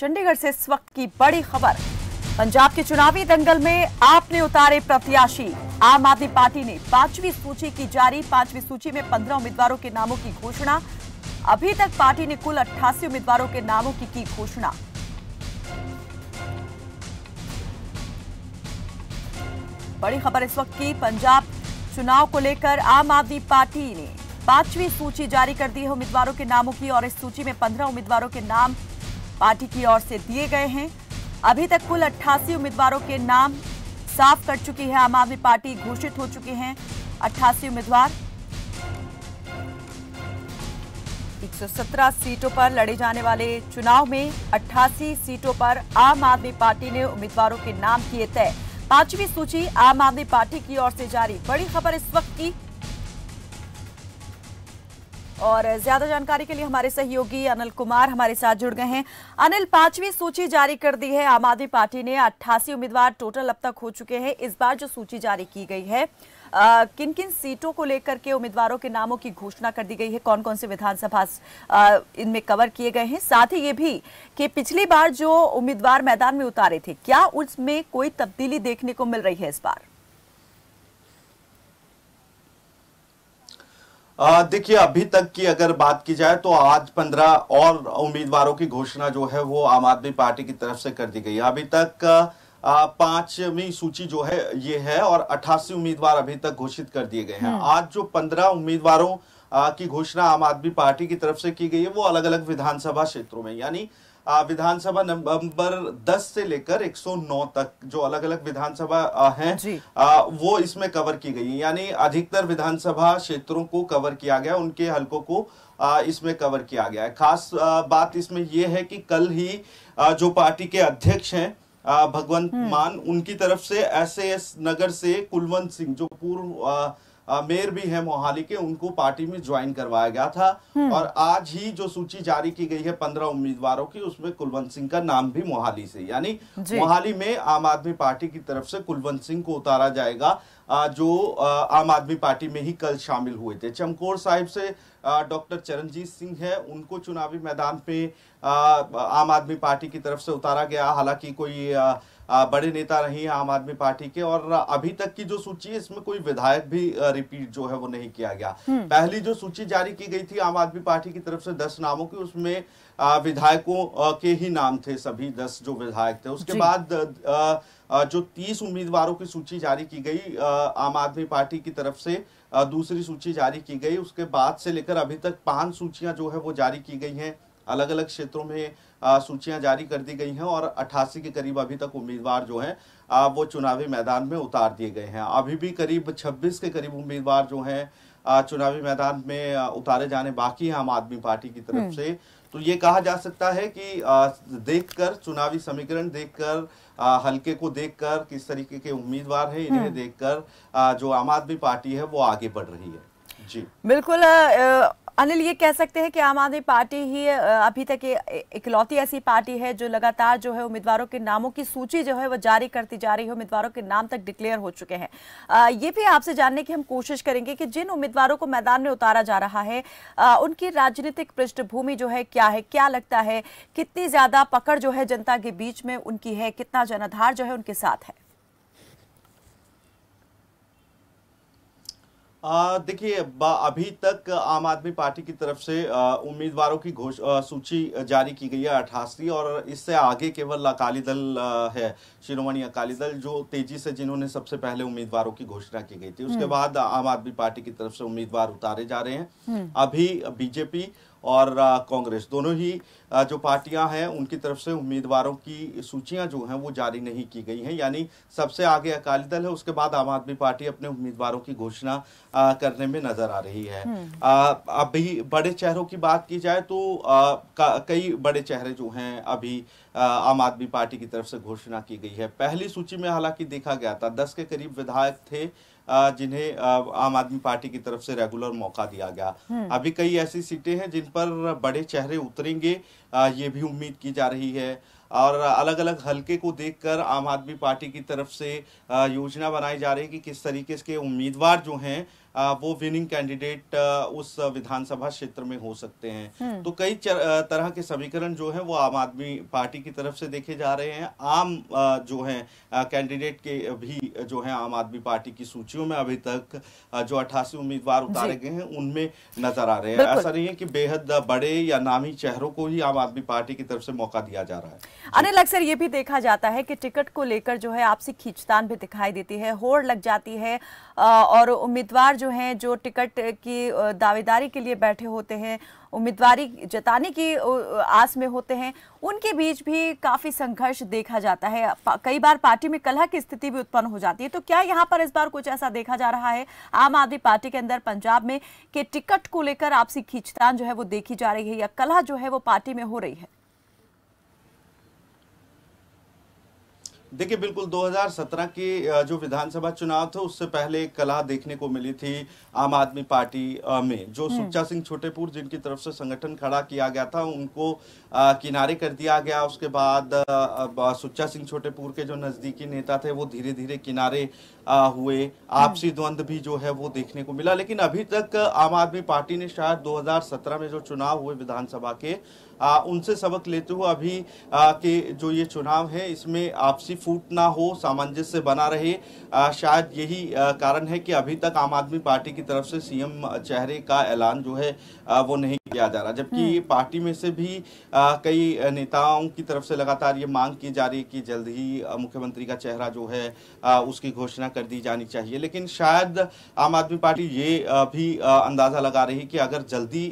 चंडीगढ़ से इस वक्त की बड़ी खबर पंजाब के चुनावी दंगल में आपने उतारे प्रत्याशी आम आदमी पार्टी ने पांचवी सूची की जारी पांचवी सूची में पंद्रह उम्मीदवारों के नामों की घोषणा अभी तक पार्टी ने कुल अट्ठासी उम्मीदवारों के नामों की की घोषणा बड़ी खबर इस वक्त की पंजाब चुनाव को लेकर आम आदमी पार्टी ने पांचवी सूची जारी कर दी है उम्मीदवारों के नामों की और इस सूची में पंद्रह उम्मीदवारों के नाम पार्टी की ओर से दिए गए हैं अभी तक कुल अट्ठासी उम्मीदवारों के नाम साफ कर चुकी है आम आदमी पार्टी घोषित हो चुके हैं अट्ठासी उम्मीदवार 117 सीटों पर लड़े जाने वाले चुनाव में 88 सीटों पर आम आदमी पार्टी ने उम्मीदवारों के नाम किए तय पांचवी सूची आम आदमी पार्टी की ओर से जारी बड़ी खबर इस वक्त की और ज्यादा जानकारी के लिए हमारे सहयोगी अनिल कुमार हमारे साथ जुड़ गए हैं अनिल पांचवी सूची जारी कर दी है आम आदमी पार्टी ने अट्ठासी उम्मीदवार टोटल अब तक हो चुके हैं इस बार जो सूची जारी की गई है आ, किन किन सीटों को लेकर के उम्मीदवारों के नामों की घोषणा कर दी गई है कौन कौन से विधानसभा इनमें कवर किए गए हैं साथ ही ये भी कि पिछली बार जो उम्मीदवार मैदान में उतारे थे क्या उसमें कोई तब्दीली देखने को मिल रही है इस बार देखिए अभी तक की अगर बात की जाए तो आज पंद्रह और उम्मीदवारों की घोषणा जो है वो आम आदमी पार्टी की तरफ से कर दी गई अभी तक पांचवी सूची जो है ये है और अट्ठासी उम्मीदवार अभी तक घोषित कर दिए गए हैं हम्म। आज जो पंद्रह उम्मीदवारों की घोषणा आम आदमी पार्टी की तरफ से की गई है वो अलग अलग विधानसभा क्षेत्रों में यानी विधानसभा नंबर 10 से लेकर 109 तक जो अलग अलग विधानसभा हैं वो इसमें कवर की गई यानी अधिकतर विधानसभा क्षेत्रों को कवर किया गया उनके हलकों को इसमें कवर किया गया है खास बात इसमें यह है कि कल ही जो पार्टी के अध्यक्ष हैं भगवंत हम्म। मान उनकी तरफ से एस नगर से कुलवंत सिंह जो पूर्व मेयर भी है मोहाली के उनको पार्टी में ज्वाइन करवाया गया था हम्म। और आज ही जो सूची जारी की गई है पंद्रह उम्मीदवारों की उसमें कुलवंत सिंह का नाम भी मोहाली से यानी मोहाली में आम आदमी पार्टी की तरफ से कुलवंत सिंह को उतारा जाएगा जो आम आदमी पार्टी में ही कल शामिल हुए थे चमकोर साहिब से डॉक्टर चरणजीत सिंह है उनको चुनावी मैदान पे आम आदमी पार्टी की तरफ से उतारा गया हालांकि कोई बड़े नेता नहीं आम आदमी पार्टी के और अभी तक की जो सूची है इसमें कोई विधायक भी रिपीट जो है वो नहीं किया गया हम्म। पहली जो सूची जारी की गई थी आम आदमी पार्टी की तरफ से दस नामों की उसमें विधायकों के ही नाम थे सभी दस जो विधायक थे उसके बाद जो 30 उम्मीदवारों की सूची जारी की गई आम आदमी पार्टी की तरफ से दूसरी सूची जारी की गई उसके बाद से लेकर अभी तक पांच सूचियां जो है वो जारी की गई हैं अलग अलग क्षेत्रों में सूचियां जारी कर दी गई हैं और अट्ठासी के करीब अभी तक उम्मीदवार जो हैं वो चुनावी मैदान में उतार दिए गए हैं अभी भी करीब छब्बीस के करीब उम्मीदवार जो हैं चुनावी मैदान में उतारे जाने बाकी हैं आम आदमी पार्टी की तरफ हम्म। से तो ये कहा जा सकता है कि देखकर चुनावी समीकरण देखकर हल्के को देखकर किस तरीके के उम्मीदवार हैं इन्हें हम्म। देखकर जो आम आदमी पार्टी है वो आगे बढ़ रही है जी बिल्कुल अनिल ये कह सकते हैं कि आम आदमी पार्टी ही अभी तक इकलौती ऐसी पार्टी है जो लगातार जो है उम्मीदवारों के नामों की सूची जो है वो जारी करती जा रही है उम्मीदवारों के नाम तक डिक्लेयर हो चुके हैं ये भी आपसे जानने की हम कोशिश करेंगे कि जिन उम्मीदवारों को मैदान में उतारा जा रहा है उनकी राजनीतिक पृष्ठभूमि जो है क्या है क्या लगता है कितनी ज्यादा पकड़ जो है जनता के बीच में उनकी है कितना जनाधार जो है उनके साथ है देखिए अभी तक आम आदमी पार्टी की तरफ से उम्मीदवारों की घोष सूची जारी की गई है अठासी और इससे आगे केवल अकाली दल है शिरोमणि अकाली दल जो तेजी से जिन्होंने सबसे पहले उम्मीदवारों की घोषणा की गई थी उसके हम्म। बाद आम आदमी पार्टी की तरफ से उम्मीदवार उतारे जा रहे हैं हम्म। अभी बीजेपी और कांग्रेस दोनों ही जो पार्टियां हैं उनकी तरफ से उम्मीदवारों की सूचियां जो हैं वो जारी नहीं की गई हैं यानी सबसे आगे अकाली दल है उसके बाद आम आदमी पार्टी अपने उम्मीदवारों की घोषणा करने में नजर आ रही है हम्म। अभी बड़े चेहरों की बात की जाए तो कई बड़े चेहरे जो हैं अभी आम आदमी पार्टी की तरफ से घोषणा की गई है पहली सूची में हालांकि देखा गया था दस के करीब विधायक थे जिन्हें आम आदमी पार्टी की तरफ से रेगुलर मौका दिया गया हम्म। अभी कई ऐसी सीटें हैं जिन पर बड़े चेहरे उतरेंगे ये भी उम्मीद की जा रही है और अलग अलग हल्के को देखकर आम आदमी पार्टी की तरफ से योजना बनाई जा रही है कि किस तरीके के उम्मीदवार जो हैं वो विनिंग कैंडिडेट उस विधानसभा क्षेत्र में हो सकते हैं हम्म। तो कई तरह के समीकरण जो है वो आम आदमी पार्टी की तरफ से देखे जा रहे हैं आम जो है कैंडिडेट के भी जो है आम आदमी पार्टी की सूचियों में अभी तक जो अट्ठासी उम्मीदवार उतारे गए हैं उनमें नजर आ रहे हैं ऐसा नहीं है कि बेहद बड़े या नामी चेहरों को ही आम आदमी पार्टी की तरफ से मौका दिया जा रहा है अनिल अक्सर ये भी देखा जाता है कि टिकट को लेकर जो है आपसी खींचतान भी दिखाई देती है होड़ लग जाती है और उम्मीदवार जो हैं जो टिकट की दावेदारी के लिए बैठे होते हैं उम्मीदवारी जताने की आस में होते हैं उनके बीच भी काफ़ी संघर्ष देखा जाता है कई बार पार्टी में कलह की स्थिति भी उत्पन्न हो जाती है तो क्या यहाँ पर इस बार कुछ ऐसा देखा जा रहा है आम आदमी पार्टी के अंदर पंजाब में कि टिकट को लेकर आपसी खींचतान जो है वो देखी जा रही है या कलह जो है वो पार्टी में हो रही है देखिए बिल्कुल 2017 के जो विधानसभा चुनाव थे उससे पहले एक कला देखने को मिली थी आम आदमी पार्टी में जो हम्म। सुच्चा सिंह छोटेपुर जिनकी तरफ से संगठन खड़ा किया गया था उनको किनारे कर दिया गया उसके बाद सुच्चा सिंह छोटेपुर के जो नज़दीकी नेता थे वो धीरे धीरे किनारे हुए आपसी हम्म। द्वंद्व भी जो है वो देखने को मिला लेकिन अभी तक आम आदमी पार्टी ने शायद दो में जो चुनाव हुए विधानसभा के उनसे सबक लेते हुए अभी के जो ये चुनाव है इसमें आपसी फूट ना हो सामंजस्य बना रहे आ, शायद यही आ, कारण है कि अभी तक आम आदमी पार्टी की तरफ से सीएम चेहरे का ऐलान जो है आ, वो नहीं किया जा रहा जबकि हम्म। पार्टी में से भी आ, कई नेताओं की तरफ से लगातार ये मांग की जा रही है कि जल्द ही मुख्यमंत्री का चेहरा जो है आ, उसकी घोषणा कर दी जानी चाहिए लेकिन शायद आम आदमी पार्टी ये भी अंदाजा लगा रही है कि अगर जल्दी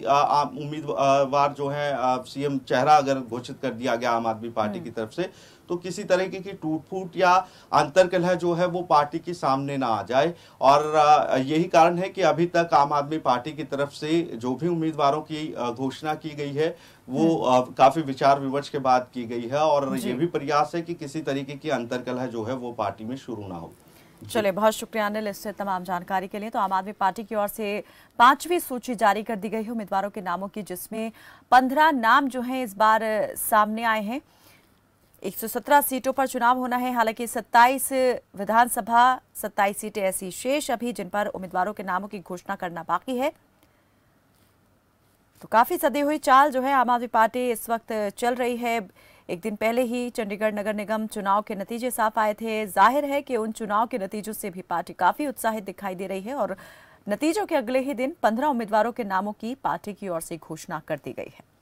उम्मीदवार जो है सीएम चेहरा अगर घोषित कर दिया गया आम आदमी पार्टी की हम्म। तरफ से तो किसी तरीके की टूट फूट या अंतर्कलह जो है वो पार्टी के सामने ना आ जाए और यही कारण है कि अभी तक आम आदमी पार्टी की तरफ से जो भी उम्मीदवारों की घोषणा की गई है वो हम्म। काफी विचार विमर्श के बाद की गई है और ये भी प्रयास है कि किसी तरीके की अंतरकलह जो है वो पार्टी में शुरू ना हो चले बहुत शुक्रिया अनिल इससे तमाम जानकारी के लिए तो आम आदमी पार्टी की ओर से पांचवी सूची जारी कर दी गई है उम्मीदवारों के नामों की जिसमें पंद्रह नाम जो है इस बार सामने आए हैं 117 सीटों पर चुनाव होना है हालांकि 27 विधानसभा 27 सीटें ऐसी शेष अभी जिन पर उम्मीदवारों के नामों की घोषणा करना बाकी है तो काफ़ी सदी हुई चाल जो है आम आदमी पार्टी इस वक्त चल रही है एक दिन पहले ही चंडीगढ़ नगर निगम चुनाव के नतीजे साफ आए थे जाहिर है कि उन चुनाव के नतीजों से भी पार्टी काफ़ी उत्साहित दिखाई दे रही है और नतीजों के अगले ही दिन पंद्रह उम्मीदवारों के नामों की पार्टी की ओर से घोषणा कर दी गई है